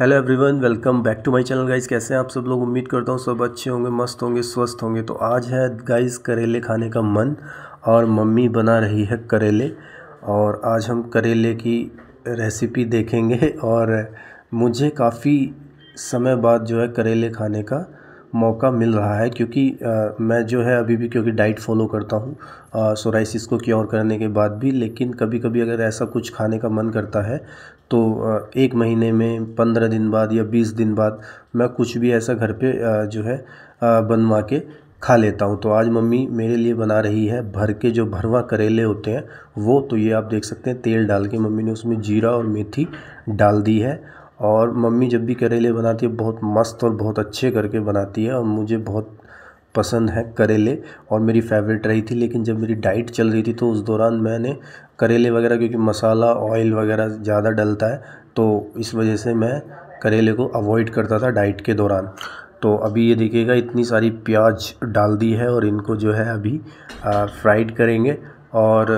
hello everyone welcome back to my channel guys कैसे हैं आप सब लोग उम्मीद करता हूँ सब अच्छे होंगे मस्त होंगे स्वस्थ होंगे तो आज है गाइस करेले खाने का मन और मम्मी बना रही है करेले और आज हम करेले की रेसिपी देखेंगे और मुझे काफ़ी समय बाद जो है करेले खाने का मौका मिल रहा है क्योंकि मैं जो है अभी भी क्योंकि डाइट फॉलो करता हूँ सोराइसिस को क्योर करने के बाद भी लेकिन कभी कभी अगर ऐसा कुछ खाने का मन करता है तो एक महीने में पंद्रह दिन बाद या बीस दिन बाद मैं कुछ भी ऐसा घर पे जो है बनवा के खा लेता हूँ तो आज मम्मी मेरे लिए बना रही है भर के जो भरवा करेले होते हैं वो तो ये आप देख सकते हैं तेल डाल के मम्मी ने उसमें जीरा और मेथी डाल दी है और मम्मी जब भी करेले बनाती है बहुत मस्त और बहुत अच्छे करके बनाती है और मुझे बहुत पसंद है करेले और मेरी फेवरेट रही थी लेकिन जब मेरी डाइट चल रही थी तो उस दौरान मैंने करेले वगैरह क्योंकि मसाला ऑयल वगैरह ज़्यादा डलता है तो इस वजह से मैं करेले को अवॉइड करता था डाइट के दौरान तो अभी ये देखिएगा इतनी सारी प्याज डाल दी है और इनको जो है अभी फ्राइड करेंगे और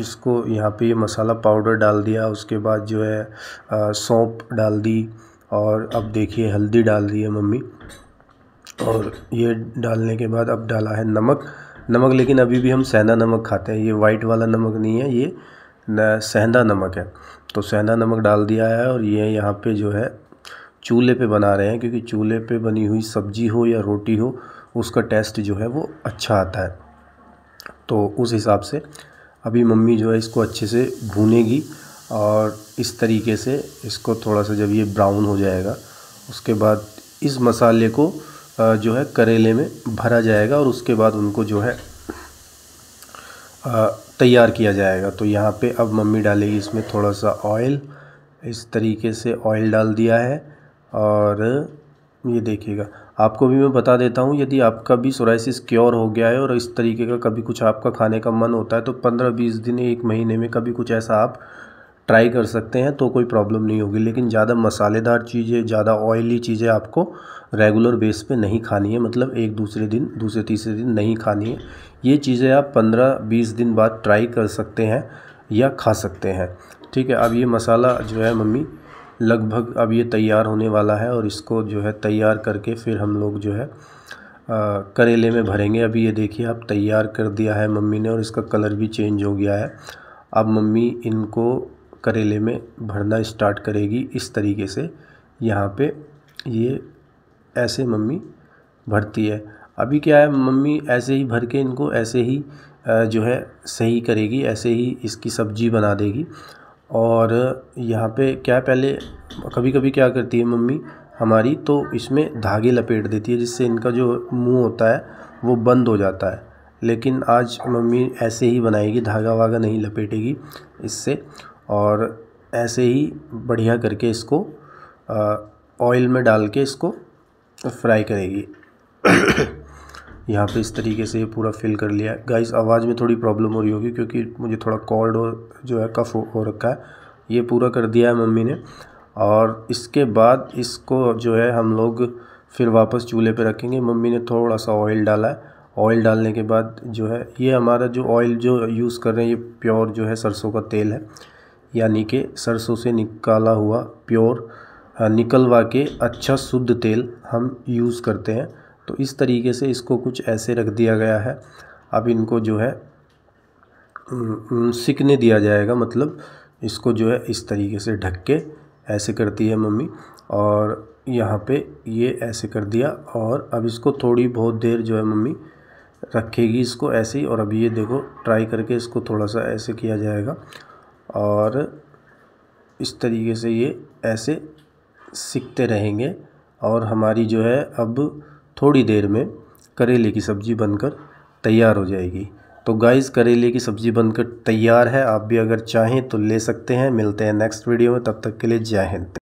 इसको यहाँ पे ये मसाला पाउडर डाल दिया उसके बाद जो है सौंप डाल दी और अब देखिए हल्दी डाल दी है मम्मी और ये डालने के बाद अब डाला है नमक नमक लेकिन अभी भी हम सेंधा नमक खाते हैं ये वाइट वाला नमक नहीं है ये सेंधा नमक है तो सेंधा नमक डाल दिया है और ये यहाँ पे जो है चूल्हे पे बना रहे हैं क्योंकि चूल्हे पे बनी हुई सब्जी हो या रोटी हो उसका टेस्ट जो है वो अच्छा आता है तो उस हिसाब से अभी मम्मी जो है इसको अच्छे से भूनेगी और इस तरीके से इसको थोड़ा सा जब ये ब्राउन हो जाएगा उसके बाद इस मसाले को जो है करेले में भरा जाएगा और उसके बाद उनको जो है तैयार किया जाएगा तो यहाँ पे अब मम्मी डालेगी इसमें थोड़ा सा ऑयल इस तरीके से ऑयल डाल दिया है और ये देखिएगा आपको भी मैं बता देता हूँ यदि आपका भी सोराइसिस क्योर हो गया है और इस तरीके का कभी कुछ आपका खाने का मन होता है तो पंद्रह बीस दिन एक महीने में कभी कुछ ऐसा आप ट्राई कर सकते हैं तो कोई प्रॉब्लम नहीं होगी लेकिन ज़्यादा मसालेदार चीज़ें ज़्यादा ऑयली चीज़ें आपको रेगुलर बेस पे नहीं खानी है मतलब एक दूसरे दिन दूसरे तीसरे दिन नहीं खानी है ये चीज़ें आप पंद्रह बीस दिन बाद ट्राई कर सकते हैं या खा सकते हैं ठीक है अब ये मसाला जो है मम्मी लगभग अब ये तैयार होने वाला है और इसको जो है तैयार करके फिर हम लोग जो है आ, करेले में भरेंगे अभी ये देखिए अब तैयार कर दिया है मम्मी ने और इसका कलर भी चेंज हो गया है अब मम्मी इनको करेले में भरना स्टार्ट करेगी इस तरीके से यहाँ पे ये ऐसे मम्मी भरती है अभी क्या है मम्मी ऐसे ही भर के इनको ऐसे ही जो है सही करेगी ऐसे ही इसकी सब्जी बना देगी और यहाँ पे क्या पहले कभी कभी क्या करती है मम्मी हमारी तो इसमें धागे लपेट देती है जिससे इनका जो मुँह होता है वो बंद हो जाता है लेकिन आज मम्मी ऐसे ही बनाएगी धागा वागा नहीं लपेटेगी इससे और ऐसे ही बढ़िया करके इसको ऑयल में डाल के इसको फ्राई करेगी यहाँ पे इस तरीके से ये पूरा फिल कर लिया है गाइस आवाज़ में थोड़ी प्रॉब्लम हो रही होगी क्योंकि मुझे थोड़ा कॉल्ड और जो है कफ हो रखा है ये पूरा कर दिया है मम्मी ने और इसके बाद इसको जो है हम लोग फिर वापस चूल्हे पे रखेंगे मम्मी ने थोड़ा सा ऑयल डाला है ऑयल डालने के बाद जो है ये हमारा जो ऑयल जो यूज़ कर रहे हैं ये प्योर जो है सरसों का तेल है यानी कि सरसों से निकाला हुआ प्योर निकलवा के अच्छा शुद्ध तेल हम यूज़ करते हैं तो इस तरीके से इसको कुछ ऐसे रख दिया गया है अब इनको जो है सिकने दिया जाएगा मतलब इसको जो है इस तरीके से ढक के ऐसे करती है मम्मी और यहाँ पे ये ऐसे कर दिया और अब इसको थोड़ी बहुत देर जो है मम्मी रखेगी इसको ऐसे ही और अब ये देखो ट्राई करके इसको थोड़ा सा ऐसे किया जाएगा और इस तरीके से ये ऐसे सीखते रहेंगे और हमारी जो है अब थोड़ी देर में करेले की सब्ज़ी बनकर तैयार हो जाएगी तो गाइस करेले की सब्ज़ी बनकर तैयार है आप भी अगर चाहें तो ले सकते हैं मिलते हैं नेक्स्ट वीडियो में तब तक के लिए जय हिंद